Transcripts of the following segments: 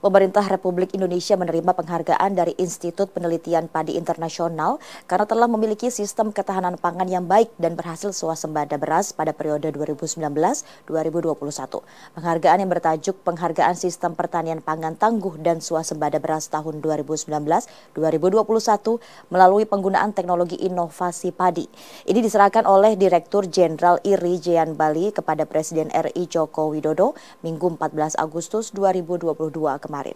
Pemerintah Republik Indonesia menerima penghargaan dari Institut Penelitian Padi Internasional karena telah memiliki sistem ketahanan pangan yang baik dan berhasil swasembada beras pada periode 2019-2021. Penghargaan yang bertajuk Penghargaan Sistem Pertanian Pangan Tangguh dan Swasembada Beras tahun 2019-2021 melalui penggunaan teknologi inovasi padi. Ini diserahkan oleh Direktur Jenderal Iri Jean Bali kepada Presiden RI Joko Widodo Minggu 14 Agustus 2022 kemarin kemarin.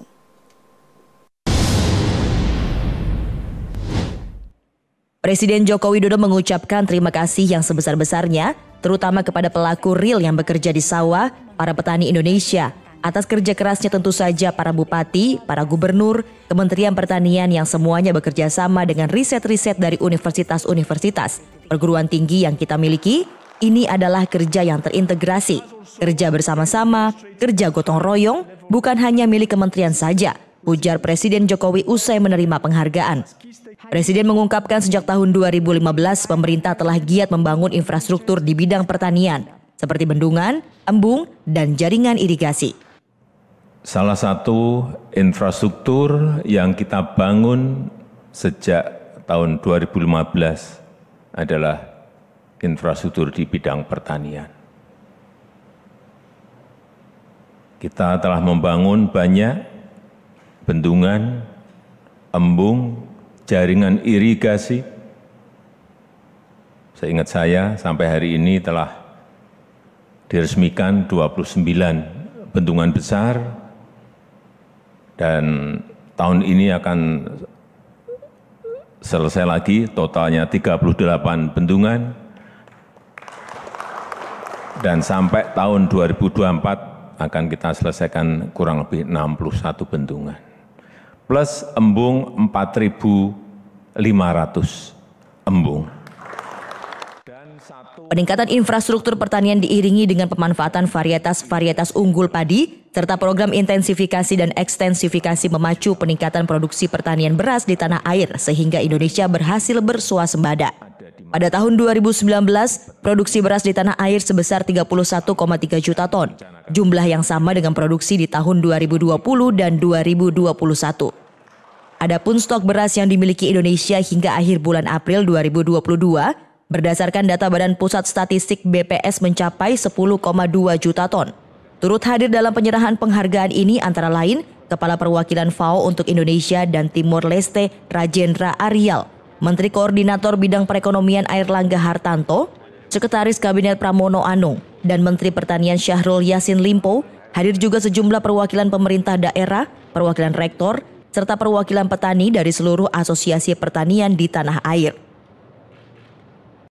Presiden Joko Widodo mengucapkan terima kasih yang sebesar-besarnya terutama kepada pelaku real yang bekerja di sawah, para petani Indonesia, atas kerja kerasnya tentu saja para bupati, para gubernur, Kementerian Pertanian yang semuanya bekerja sama dengan riset-riset dari universitas-universitas, perguruan tinggi yang kita miliki, ini adalah kerja yang terintegrasi, kerja bersama-sama, kerja gotong royong, bukan hanya milik kementerian saja, ujar Presiden Jokowi usai menerima penghargaan. Presiden mengungkapkan sejak tahun 2015 pemerintah telah giat membangun infrastruktur di bidang pertanian, seperti bendungan, embung, dan jaringan irigasi. Salah satu infrastruktur yang kita bangun sejak tahun 2015 adalah infrastruktur di bidang pertanian. Kita telah membangun banyak bendungan, embung, jaringan irigasi. Seingat saya sampai hari ini telah diresmikan 29 bendungan besar dan tahun ini akan selesai lagi totalnya 38 bendungan dan sampai tahun 2024 akan kita selesaikan kurang lebih 61 bendungan. Plus embung 4.500 embung. Peningkatan infrastruktur pertanian diiringi dengan pemanfaatan varietas-varietas unggul padi, serta program intensifikasi dan ekstensifikasi memacu peningkatan produksi pertanian beras di tanah air sehingga Indonesia berhasil bersuasembada. Pada tahun 2019, produksi beras di tanah air sebesar 31,3 juta ton, jumlah yang sama dengan produksi di tahun 2020 dan 2021. Adapun stok beras yang dimiliki Indonesia hingga akhir bulan April 2022 berdasarkan data Badan Pusat Statistik BPS mencapai 10,2 juta ton. Turut hadir dalam penyerahan penghargaan ini antara lain Kepala Perwakilan FAO untuk Indonesia dan Timur Leste Rajendra Arial Menteri Koordinator Bidang Perekonomian Air Langga Hartanto, Sekretaris Kabinet Pramono Anung, dan Menteri Pertanian Syahrul Yasin Limpo hadir juga sejumlah perwakilan pemerintah daerah, perwakilan rektor, serta perwakilan petani dari seluruh asosiasi pertanian di tanah air.